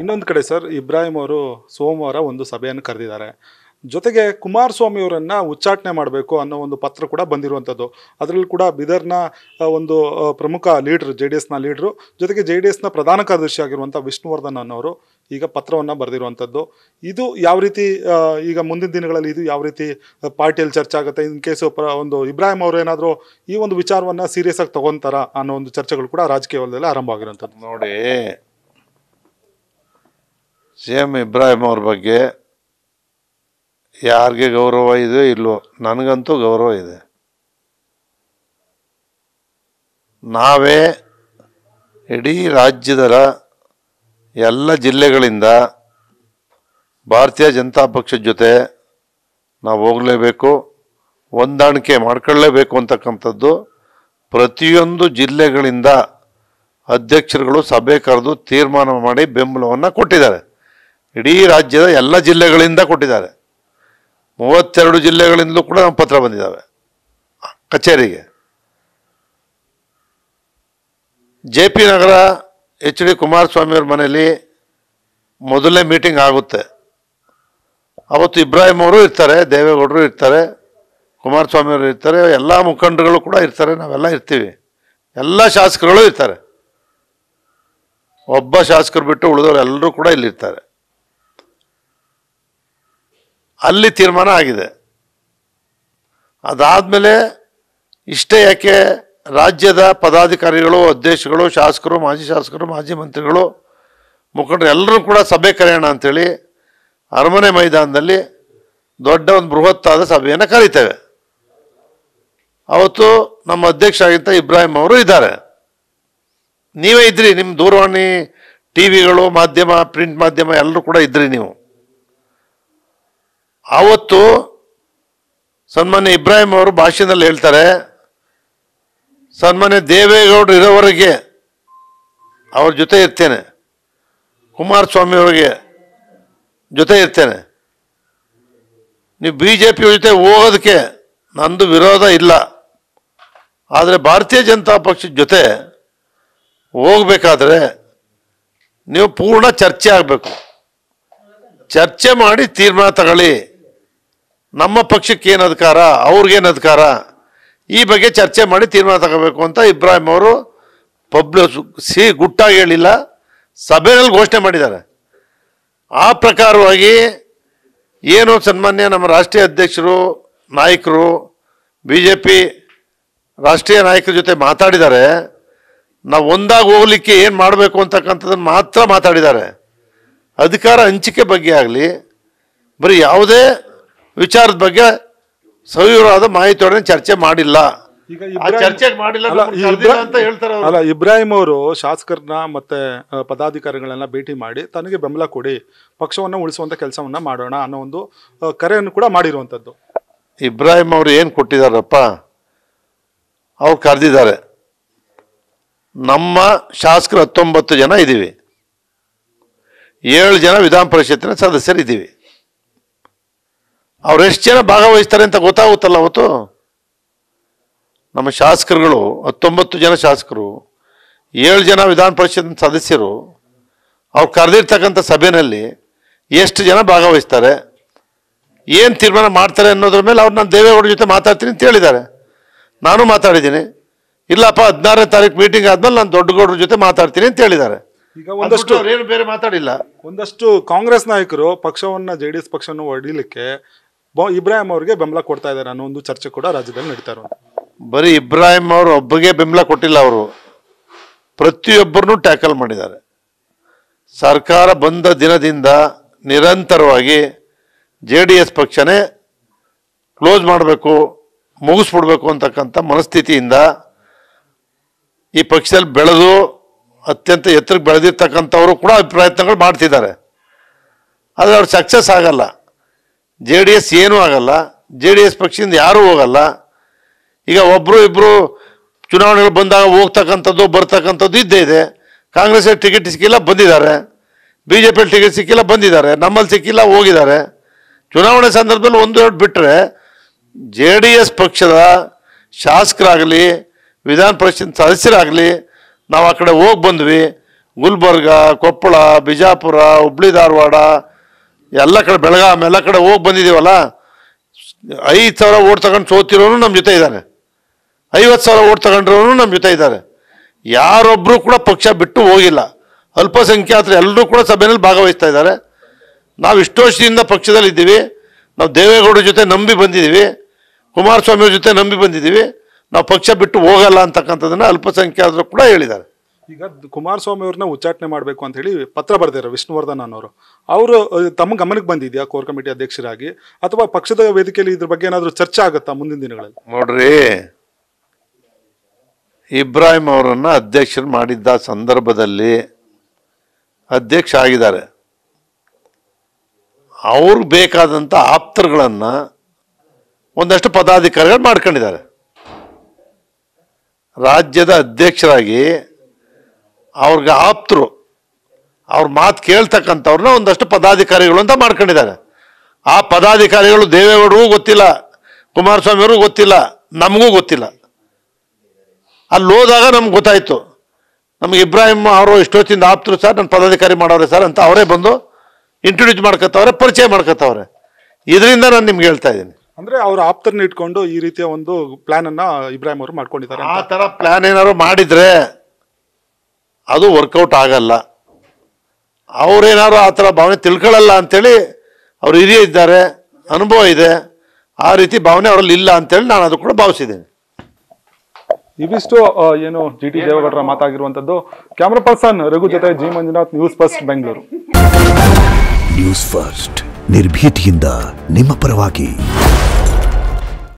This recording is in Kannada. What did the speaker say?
ಇನ್ನೊಂದು ಕಡೆ ಸರ್ ಇಬ್ರಾಹಿಂ ಅವರು ಸೋಮವಾರ ಒಂದು ಸಭೆಯನ್ನು ಕರೆದಿದ್ದಾರೆ ಜೊತೆಗೆ ಕುಮಾರಸ್ವಾಮಿ ಅವರನ್ನ ಉಚ್ಚಾಟನೆ ಮಾಡಬೇಕು ಅನ್ನೋ ಒಂದು ಪತ್ರ ಕೂಡ ಬಂದಿರುವಂಥದ್ದು ಅದರಲ್ಲಿ ಕೂಡ ಬಿದರ್ನ ಒಂದು ಪ್ರಮುಖ ಲೀಡ್ರು ಜೆ ಡಿ ಎಸ್ನ ಲೀಡ್ರು ಜೊತೆಗೆ ಜೆ ಡಿ ಎಸ್ನ ಪ್ರಧಾನ ಕಾರ್ಯದರ್ಶಿ ಆಗಿರುವಂಥ ವಿಷ್ಣುವರ್ಧನ್ ಅನ್ನೋರು ಈಗ ಪತ್ರವನ್ನು ಬರೆದಿರುವಂಥದ್ದು ಇದು ಯಾವ ರೀತಿ ಈಗ ಮುಂದಿನ ದಿನಗಳಲ್ಲಿ ಇದು ಯಾವ ರೀತಿ ಪಾರ್ಟಿಯಲ್ಲಿ ಚರ್ಚೆ ಆಗುತ್ತೆ ಇನ್ ಕೇಸ್ ಒಂದು ಇಬ್ರಾಹಿಂ ಅವರು ಏನಾದರೂ ಈ ಒಂದು ವಿಚಾರವನ್ನು ಸೀರಿಯಸ್ ಆಗಿ ತೊಗೊತಾರ ಅನ್ನೋ ಒಂದು ಚರ್ಚೆಗಳು ಕೂಡ ರಾಜಕೀಯ ವಲಯದಲ್ಲಿ ಆರಂಭ ಆಗಿರುವಂಥದ್ದು ನೋಡಿ ಸಿ ಎಮ್ ಇಬ್ರಾಹಿಂ ಅವ್ರ ಬಗ್ಗೆ ಯಾರಿಗೆ ಗೌರವ ಇದೆ ಇಲ್ಲೋ ನನಗಂತೂ ಗೌರವ ಇದೆ ನಾವೇ ಇಡೀ ರಾಜ್ಯದ ಎಲ್ಲ ಜಿಲ್ಲೆಗಳಿಂದ ಭಾರತೀಯ ಜನತಾ ಪಕ್ಷದ ಜೊತೆ ನಾವು ಹೋಗಲೇಬೇಕು ಹೊಂದಾಣಿಕೆ ಮಾಡ್ಕೊಳ್ಳೇಬೇಕು ಅಂತಕ್ಕಂಥದ್ದು ಪ್ರತಿಯೊಂದು ಜಿಲ್ಲೆಗಳಿಂದ ಅಧ್ಯಕ್ಷರುಗಳು ಸಭೆ ಕರೆದು ತೀರ್ಮಾನ ಮಾಡಿ ಬೆಂಬಲವನ್ನು ಕೊಟ್ಟಿದ್ದಾರೆ ಇಡೀ ರಾಜ್ಯದ ಎಲ್ಲ ಜಿಲ್ಲೆಗಳಿಂದ ಕೊಟ್ಟಿದ್ದಾರೆ ಮೂವತ್ತೆರಡು ಜಿಲ್ಲೆಗಳಿಂದಲೂ ಕೂಡ ನಮ್ಮ ಪತ್ರ ಬಂದಿದ್ದಾವೆ ಕಚೇರಿಗೆ J P Nagar H D ಕುಮಾರಸ್ವಾಮಿಯವ್ರ ಮನೆಯಲ್ಲಿ ಮೊದಲನೇ ಮೀಟಿಂಗ್ ಆಗುತ್ತೆ ಅವತ್ತು ಇಬ್ರಾಹಿಂ ಅವರು ಇರ್ತಾರೆ ದೇವೇಗೌಡರು ಇರ್ತಾರೆ ಕುಮಾರಸ್ವಾಮಿಯವರು ಇರ್ತಾರೆ ಎಲ್ಲ ಮುಖಂಡರುಗಳು ಕೂಡ ಇರ್ತಾರೆ ನಾವೆಲ್ಲ ಇರ್ತೀವಿ ಎಲ್ಲ ಶಾಸಕರುಗಳು ಇರ್ತಾರೆ ಒಬ್ಬ ಶಾಸಕರು ಬಿಟ್ಟು ಉಳಿದವರು ಎಲ್ಲರೂ ಕೂಡ ಇಲ್ಲಿರ್ತಾರೆ ಅಲ್ಲಿ ತೀರ್ಮಾನ ಆಗಿದೆ ಅದಾದಮೇಲೆ ಇಷ್ಟೇ ಯಾಕೆ ರಾಜ್ಯದ ಪದಾಧಿಕಾರಿಗಳು ಅಧ್ಯಕ್ಷಗಳು ಶಾಸಕರು ಮಾಜಿ ಶಾಸಕರು ಮಾಜಿ ಮಂತ್ರಿಗಳು ಮುಖಂಡರು ಎಲ್ಲರೂ ಕೂಡ ಸಭೆ ಕರೆಯೋಣ ಅಂಥೇಳಿ ಅರಮನೆ ಮೈದಾನದಲ್ಲಿ ದೊಡ್ಡ ಒಂದು ಬೃಹತ್ತಾದ ಸಭೆಯನ್ನು ಕರೀತೇವೆ ಅವತ್ತು ನಮ್ಮ ಅಧ್ಯಕ್ಷ ಆಗಿದ್ದ ಇಬ್ರಾಹಿಂ ಅವರು ಇದ್ದಾರೆ ನೀವೇ ಇದ್ರಿ ನಿಮ್ಮ ದೂರವಾಣಿ ಟಿ ವಿಗಳು ಮಾಧ್ಯಮ ಪ್ರಿಂಟ್ ಮಾಧ್ಯಮ ಎಲ್ಲರೂ ಕೂಡ ಇದ್ರಿ ನೀವು ಆವತ್ತು ಸನ್ಮಾನ್ಯ ಇಬ್ರಾಹಿಂ ಅವರು ಭಾಷಣದಲ್ಲಿ ಹೇಳ್ತಾರೆ ಸನ್ಮಾನ್ಯ ದೇವೇಗೌಡರು ಇರೋವರೆಗೆ ಅವ್ರ ಜೊತೆ ಇರ್ತೇನೆ ಕುಮಾರಸ್ವಾಮಿ ಅವರಿಗೆ ಜೊತೆ ಇರ್ತೇನೆ ನೀವು ಬಿ ಜೆ ಪಿಯವ್ರ ಜೊತೆ ಹೋಗೋದಕ್ಕೆ ನಂದು ವಿರೋಧ ಇಲ್ಲ ಆದರೆ ಭಾರತೀಯ ಜನತಾ ಪಕ್ಷದ ಜೊತೆ ಹೋಗಬೇಕಾದ್ರೆ ನೀವು ಪೂರ್ಣ ಚರ್ಚೆ ಆಗಬೇಕು ಚರ್ಚೆ ಮಾಡಿ ತೀರ್ಮಾನ ತಗೊಳ್ಳಿ ನಮ್ಮ ಪಕ್ಷಕ್ಕೆ ಏನು ಅಧಿಕಾರ ಅವ್ರಿಗೇನು ಅಧಿಕಾರ ಈ ಬಗ್ಗೆ ಚರ್ಚೆ ಮಾಡಿ ತೀರ್ಮಾನ ತಗೋಬೇಕು ಅಂತ ಇಬ್ರಾಹಿಂ ಅವರು ಪಬ್ಲ ಸಿ ಗುಟ್ಟಾಗಿ ಹೇಳಿಲ್ಲ ಸಭೆಯಲ್ಲಿ ಘೋಷಣೆ ಮಾಡಿದ್ದಾರೆ ಆ ಪ್ರಕಾರವಾಗಿ ಏನು ಸನ್ಮಾನ್ಯ ನಮ್ಮ ರಾಷ್ಟ್ರೀಯ ಅಧ್ಯಕ್ಷರು ನಾಯಕರು ಬಿ ಜೆ ಪಿ ರಾಷ್ಟ್ರೀಯ ನಾಯಕರ ಜೊತೆ ಮಾತಾಡಿದ್ದಾರೆ ನಾವು ಒಂದಾಗಿ ಹೋಗ್ಲಿಕ್ಕೆ ಏನು ಮಾಡಬೇಕು ಅಂತಕ್ಕಂಥದ್ದನ್ನು ಮಾತ್ರ ಮಾತಾಡಿದ್ದಾರೆ ಅಧಿಕಾರ ಹಂಚಿಕೆ ಬಗ್ಗೆ ಆಗಲಿ ಬರೀ ಯಾವುದೇ ವಿಚಾರದ ಬಗ್ಗೆ ಸವಿವರವಾದ ಮಾಹಿತಿಯೊಡನೆ ಚರ್ಚೆ ಮಾಡಿಲ್ಲ ಚರ್ಚೆ ಮಾಡಿಲ್ಲ ಅಂತ ಹೇಳ್ತಾರೆ ಅಲ್ಲ ಇಬ್ರಾಹಿಂ ಅವರು ಶಾಸಕರನ್ನ ಮತ್ತೆ ಪದಾಧಿಕಾರಿಗಳನ್ನ ಭೇಟಿ ಮಾಡಿ ತನಗೆ ಬೆಂಬಲ ಕೊಡಿ ಪಕ್ಷವನ್ನು ಉಳಿಸುವಂತ ಕೆಲಸವನ್ನ ಮಾಡೋಣ ಅನ್ನೋ ಒಂದು ಕರೆಯನ್ನು ಕೂಡ ಮಾಡಿರುವಂತದ್ದು ಇಬ್ರಾಹಿಂ ಅವರು ಏನು ಕೊಟ್ಟಿದಾರಪ್ಪ ಅವ್ರು ಕರೆದಿದ್ದಾರೆ ನಮ್ಮ ಶಾಸಕರು ಹತ್ತೊಂಬತ್ತು ಜನ ಇದ್ದೀವಿ ಏಳು ಜನ ವಿಧಾನ ಪರಿಷತ್ತಿನ ಸದಸ್ಯರಿದ್ದೀವಿ ಅವ್ರು ಎಷ್ಟು ಜನ ಭಾಗವಹಿಸ್ತಾರೆ ಅಂತ ಗೊತ್ತಾಗುತ್ತಲ್ಲ ಅವತ್ತು ನಮ್ಮ ಶಾಸಕರುಗಳು ಹತ್ತೊಂಬತ್ತು ಜನ ಶಾಸಕರು ಏಳು ಜನ ವಿಧಾನ ಪರಿಷತ್ ಸದಸ್ಯರು ಅವ್ರು ಕರೆದಿರ್ತಕ್ಕಂಥ ಸಭೆಯಲ್ಲಿ ಎಷ್ಟು ಜನ ಭಾಗವಹಿಸ್ತಾರೆ ಏನು ತೀರ್ಮಾನ ಮಾಡ್ತಾರೆ ಅನ್ನೋದ್ರ ಮೇಲೆ ಅವ್ರು ನಾನು ದೇವೇಗೌಡರ ಜೊತೆ ಮಾತಾಡ್ತೀನಿ ಅಂತ ಹೇಳಿದ್ದಾರೆ ನಾನು ಮಾತಾಡಿದ್ದೀನಿ ಇಲ್ಲಪ್ಪ ಹದಿನಾರನೇ ತಾರೀಕು ಮೀಟಿಂಗ್ ಆದ್ಮೇಲೆ ನಾನು ದೊಡ್ಡಗೌಡರ ಜೊತೆ ಮಾತಾಡ್ತೀನಿ ಅಂತ ಹೇಳಿದ್ದಾರೆ ಈಗ ಒಂದಷ್ಟು ಬೇರೆ ಮಾತಾಡಿಲ್ಲ ಒಂದಷ್ಟು ಕಾಂಗ್ರೆಸ್ ನಾಯಕರು ಪಕ್ಷವನ್ನ ಜೆಡಿಎಸ್ ಪಕ್ಷವನ್ನು ಹೊಡಿಲಿಕ್ಕೆ ಬ ಇಬ್ರಾಹಿಂ ಅವ್ರಿಗೆ ಬೆಂಬಲ ಕೊಡ್ತಾ ಇದ್ದಾರೆ ಅನ್ನೋ ಒಂದು ಚರ್ಚೆ ಕೂಡ ರಾಜ್ಯದಲ್ಲಿ ನಡೀತಾರೆ ಬರೀ ಇಬ್ರಾಹಿಂ ಅವರು ಒಬ್ಬಗೆ ಬೆಂಬಲ ಕೊಟ್ಟಿಲ್ಲ ಅವರು ಪ್ರತಿಯೊಬ್ಬರನ್ನು ಟ್ಯಾಕಲ್ ಮಾಡಿದ್ದಾರೆ ಸರ್ಕಾರ ಬಂದ ದಿನದಿಂದ ನಿರಂತರವಾಗಿ ಜೆ ಡಿ ಎಸ್ ಪಕ್ಷನೇ ಕ್ಲೋಸ್ ಮಾಡಬೇಕು ಮುಗಿಸ್ಬಿಡ್ಬೇಕು ಅಂತಕ್ಕಂಥ ಮನಸ್ಥಿತಿಯಿಂದ ಈ ಪಕ್ಷದಲ್ಲಿ ಬೆಳೆದು ಅತ್ಯಂತ ಎತ್ತರಕ್ಕೆ ಬೆಳೆದಿರ್ತಕ್ಕಂಥವರು ಕೂಡ ಪ್ರಯತ್ನಗಳು ಮಾಡ್ತಿದ್ದಾರೆ ಆದರೆ ಅವ್ರು ಸಕ್ಸಸ್ ಆಗಲ್ಲ ಜೆ ಡಿ ಎಸ್ ಏನೂ ಆಗಲ್ಲ ಜೆ ಡಿ ಎಸ್ ಪಕ್ಷದಿಂದ ಯಾರೂ ಹೋಗಲ್ಲ ಈಗ ಒಬ್ಬರು ಇಬ್ಬರು ಚುನಾವಣೆಗಳು ಬಂದಾಗ ಹೋಗ್ತಕ್ಕಂಥದ್ದು ಬರ್ತಕ್ಕಂಥದ್ದು ಇದ್ದೇ ಇದೆ ಕಾಂಗ್ರೆಸ್ ಟಿಕೆಟ್ ಸಿಕ್ಕಿಲ್ಲ ಬಂದಿದ್ದಾರೆ ಬಿ ಜೆ ಪಿಯಲ್ಲಿ ಟಿಕೆಟ್ ಸಿಕ್ಕಿಲ್ಲ ಬಂದಿದ್ದಾರೆ ನಮ್ಮಲ್ಲಿ ಸಿಕ್ಕಿಲ್ಲ ಹೋಗಿದ್ದಾರೆ ಚುನಾವಣೆ ಸಂದರ್ಭದಲ್ಲಿ ಒಂದು ಎರಡು ಬಿಟ್ಟರೆ ಜೆ ಡಿ ಎಸ್ ಪಕ್ಷದ ಶಾಸಕರಾಗಲಿ ವಿಧಾನ ಪರಿಷತ್ ಸದಸ್ಯರಾಗಲಿ ನಾವು ಆ ಕಡೆ ಹೋಗಿ ಬಂದ್ವಿ ಗುಲ್ಬರ್ಗ ಕೊಪ್ಪಳ ಬಿಜಾಪುರ ಹುಬ್ಳಿ ಧಾರವಾಡ ಎಲ್ಲ ಕಡೆ ಬೆಳಗಾಮ್ ಎಲ್ಲ ಕಡೆ ಹೋಗಿ ಬಂದಿದ್ದೀವಲ್ಲ ಐದು ಸಾವಿರ ಓಟ್ ತಗೊಂಡು ಸೋತಿರೋನು ನಮ್ಮ ಜೊತೆ ಇದ್ದಾರೆ ಐವತ್ತು ಸಾವಿರ ಓಟ್ ತಗೊಂಡಿರೋನು ನಮ್ಮ ಜೊತೆ ಇದ್ದಾರೆ ಯಾರೊಬ್ಬರು ಕೂಡ ಪಕ್ಷ ಬಿಟ್ಟು ಹೋಗಿಲ್ಲ ಅಲ್ಪಸಂಖ್ಯಾತರು ಎಲ್ಲರೂ ಕೂಡ ಸಭೆಯಲ್ಲಿ ಭಾಗವಹಿಸ್ತಾ ಇದ್ದಾರೆ ನಾವು ಇಷ್ಟೋ ವರ್ಷದಿಂದ ಪಕ್ಷದಲ್ಲಿ ಇದ್ದೀವಿ ನಾವು ದೇವೇಗೌಡರ ಜೊತೆ ನಂಬಿ ಬಂದಿದ್ದೀವಿ ಕುಮಾರಸ್ವಾಮಿಯವ್ರ ಜೊತೆ ನಂಬಿ ಬಂದಿದ್ದೀವಿ ನಾವು ಪಕ್ಷ ಬಿಟ್ಟು ಹೋಗಲ್ಲ ಅಂತಕ್ಕಂಥದ್ದನ್ನು ಅಲ್ಪಸಂಖ್ಯಾತರು ಕೂಡ ಹೇಳಿದ್ದಾರೆ ಈಗ ಕುಮಾರಸ್ವಾಮಿ ಅವ್ರನ್ನ ಉಚ್ಚಾಟನೆ ಮಾಡಬೇಕು ಅಂತ ಹೇಳಿ ಪತ್ರ ಬರೆದಿರೋ ವಿಷ್ಣುವರ್ಧನ್ ಅನ್ನೋರು ಅವರು ತಮ್ಮ ಗಮನಕ್ಕೆ ಬಂದಿದೆಯಾ ಕೋರ್ ಕಮಿಟಿ ಅಧ್ಯಕ್ಷರಾಗಿ ಅಥವಾ ಪಕ್ಷದ ವೇದಿಕೆಯಲ್ಲಿ ಇದ್ರ ಬಗ್ಗೆ ಏನಾದರೂ ಚರ್ಚೆ ಆಗುತ್ತಾ ಮುಂದಿನ ದಿನಗಳಲ್ಲಿ ನೋಡ್ರಿ ಇಬ್ರಾಹಿಂ ಅವರನ್ನು ಅಧ್ಯಕ್ಷರು ಮಾಡಿದ್ದ ಸಂದರ್ಭದಲ್ಲಿ ಅಧ್ಯಕ್ಷ ಆಗಿದ್ದಾರೆ ಅವ್ರಿಗೆ ಬೇಕಾದಂಥ ಆಪ್ತರುಗಳನ್ನು ಒಂದಷ್ಟು ಪದಾಧಿಕಾರಿಗಳು ಮಾಡ್ಕೊಂಡಿದ್ದಾರೆ ರಾಜ್ಯದ ಅಧ್ಯಕ್ಷರಾಗಿ ಅವ್ರಿಗೆ ಆಪ್ತರು ಅವ್ರ ಮಾತು ಕೇಳ್ತಕ್ಕಂಥವ್ರನ್ನ ಒಂದಷ್ಟು ಪದಾಧಿಕಾರಿಗಳು ಅಂತ ಮಾಡ್ಕೊಂಡಿದ್ದಾರೆ ಆ ಪದಾಧಿಕಾರಿಗಳು ದೇವೇಗೌಡರಿಗೂ ಗೊತ್ತಿಲ್ಲ ಕುಮಾರಸ್ವಾಮಿಯವ್ರಿಗೂ ಗೊತ್ತಿಲ್ಲ ನಮಗೂ ಗೊತ್ತಿಲ್ಲ ಅಲ್ಲಿ ಹೋದಾಗ ನಮ್ಗೆ ಗೊತ್ತಾಯಿತು ನಮ್ಗೆ ಇಬ್ರಾಹಿಂ ಅವರು ಎಷ್ಟೊತ್ತಿಂದ ಆಪ್ತರು ಸರ್ ನನ್ನ ಪದಾಧಿಕಾರಿ ಮಾಡೋರೆ ಸರ್ ಅಂತ ಅವರೇ ಬಂದು ಇಂಟ್ರೊಡ್ಯೂಸ್ ಮಾಡ್ಕೊತವ್ರೆ ಪರಿಚಯ ಮಾಡ್ಕೊತವ್ರೆ ಇದರಿಂದ ನಾನು ನಿಮ್ಗೆ ಹೇಳ್ತಾ ಇದ್ದೀನಿ ಅಂದ್ರೆ ಅವರು ಆಪ್ತರನ್ನ ಇಟ್ಕೊಂಡು ಈ ರೀತಿಯ ಒಂದು ಪ್ಲಾನ್ ಅನ್ನ ಇಬ್ರಾಹಿಂ ಅವರು ಮಾಡ್ಕೊಂಡಿದ್ದಾರೆ ಆ ತರ ಪ್ಲಾನ್ ಏನಾದ್ರು ಮಾಡಿದ್ರೆ ಅದು ವರ್ಕೌಟ್ ಆಗಲ್ಲ ಅವರೇನಾದ್ರು ಆ ಥರ ಭಾವನೆ ತಿಳ್ಕೊಳ್ಳಲ್ಲ ಅಂಥೇಳಿ ಅವರು ಹಿರಿಯ ಇದ್ದಾರೆ ಅನುಭವ ಇದೆ ಆ ರೀತಿ ಭಾವನೆ ಅವರಲ್ಲಿ ಇಲ್ಲ ಅಂತೇಳಿ ನಾನು ಅದು ಕೂಡ ಭಾವಿಸಿದ್ದೇನೆ ಇವಿಷ್ಟು ಏನು ಜಿ ಟಿ ದೇವೇಗೌಡರ ಮಾತಾಗಿರುವಂಥದ್ದು ಕ್ಯಾಮ್ರಾ ಪರ್ಸನ್ ರಘು ಜೊತೆ G Manjunath news first Bengaluru news first ನಿರ್ಭೀತಿಯಿಂದ ನಿಮ್ಮ ಪರವಾಗಿ